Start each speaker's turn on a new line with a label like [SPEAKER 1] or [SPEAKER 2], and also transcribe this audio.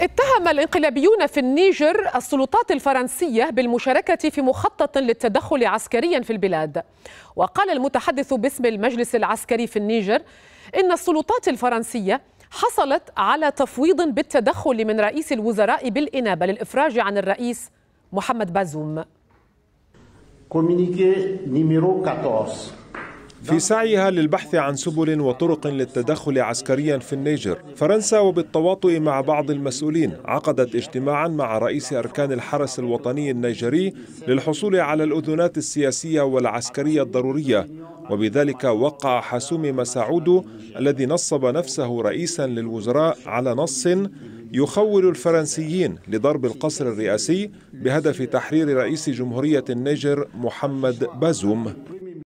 [SPEAKER 1] اتهم الانقلابيون في النيجر السلطات الفرنسية بالمشاركة في مخطط للتدخل عسكريا في البلاد وقال المتحدث باسم المجلس العسكري في النيجر إن السلطات الفرنسية حصلت على تفويض بالتدخل من رئيس الوزراء بالإنابة للإفراج عن الرئيس محمد بازوم
[SPEAKER 2] كومينيكي نيميرو 14 في سعيها للبحث عن سبل وطرق للتدخل عسكريا في النيجر فرنسا وبالتواطؤ مع بعض المسؤولين عقدت اجتماعا مع رئيس أركان الحرس الوطني النيجري للحصول على الأذنات السياسية والعسكرية الضرورية وبذلك وقع حسوم مساعودو الذي نصب نفسه رئيسا للوزراء على نص يخول الفرنسيين لضرب القصر الرئاسي بهدف تحرير رئيس جمهورية النيجر محمد بازوم